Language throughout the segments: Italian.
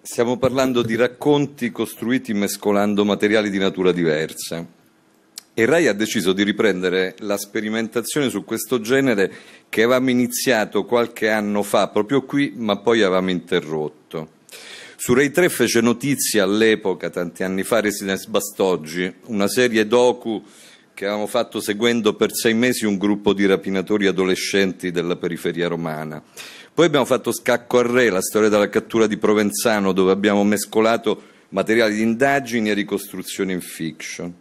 Stiamo parlando di racconti costruiti mescolando materiali di natura diversa. E Rai ha deciso di riprendere la sperimentazione su questo genere che avevamo iniziato qualche anno fa, proprio qui, ma poi avevamo interrotto. Su Rai 3 fece notizia all'epoca, tanti anni fa, Residence Bastoggi, una serie docu che avevamo fatto seguendo per sei mesi un gruppo di rapinatori adolescenti della periferia romana. Poi abbiamo fatto Scacco a Re, la storia della cattura di Provenzano, dove abbiamo mescolato materiali di indagini e ricostruzioni in fiction.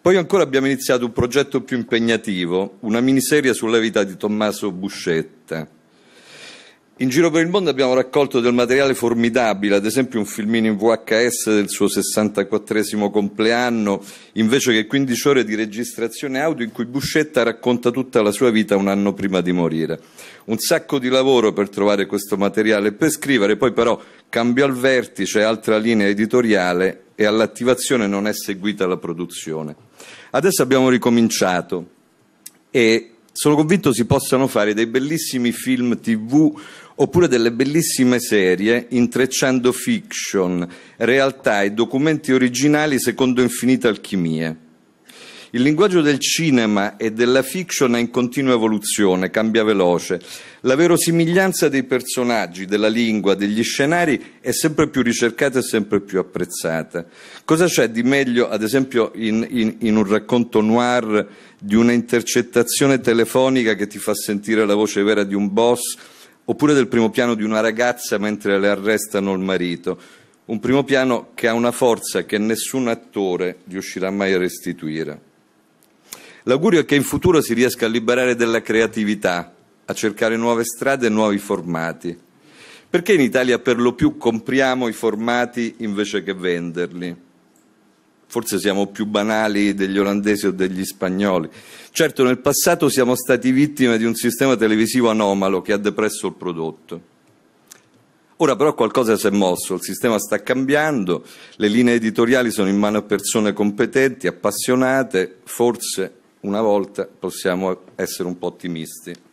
Poi ancora abbiamo iniziato un progetto più impegnativo, una miniserie sulla vita di Tommaso Buscetta in giro per il mondo abbiamo raccolto del materiale formidabile, ad esempio un filmino in VHS del suo 64 compleanno, invece che 15 ore di registrazione audio in cui Buscetta racconta tutta la sua vita un anno prima di morire. Un sacco di lavoro per trovare questo materiale e per scrivere, poi però cambio al vertice, altra linea editoriale e all'attivazione non è seguita la produzione. Adesso abbiamo ricominciato e sono convinto si possano fare dei bellissimi film tv oppure delle bellissime serie intrecciando fiction, realtà e documenti originali secondo infinite alchimie. Il linguaggio del cinema e della fiction è in continua evoluzione, cambia veloce. La verosimiglianza dei personaggi, della lingua, degli scenari è sempre più ricercata e sempre più apprezzata. Cosa c'è di meglio, ad esempio, in, in, in un racconto noir di una intercettazione telefonica che ti fa sentire la voce vera di un boss oppure del primo piano di una ragazza mentre le arrestano il marito? un primo piano che ha una forza che nessun attore riuscirà mai a restituire. L'augurio è che in futuro si riesca a liberare della creatività, a cercare nuove strade e nuovi formati. Perché in Italia per lo più compriamo i formati invece che venderli? Forse siamo più banali degli olandesi o degli spagnoli. Certo, nel passato siamo stati vittime di un sistema televisivo anomalo che ha depresso il prodotto. Ora però qualcosa si è mosso, il sistema sta cambiando, le linee editoriali sono in mano a persone competenti, appassionate, forse una volta possiamo essere un po' ottimisti.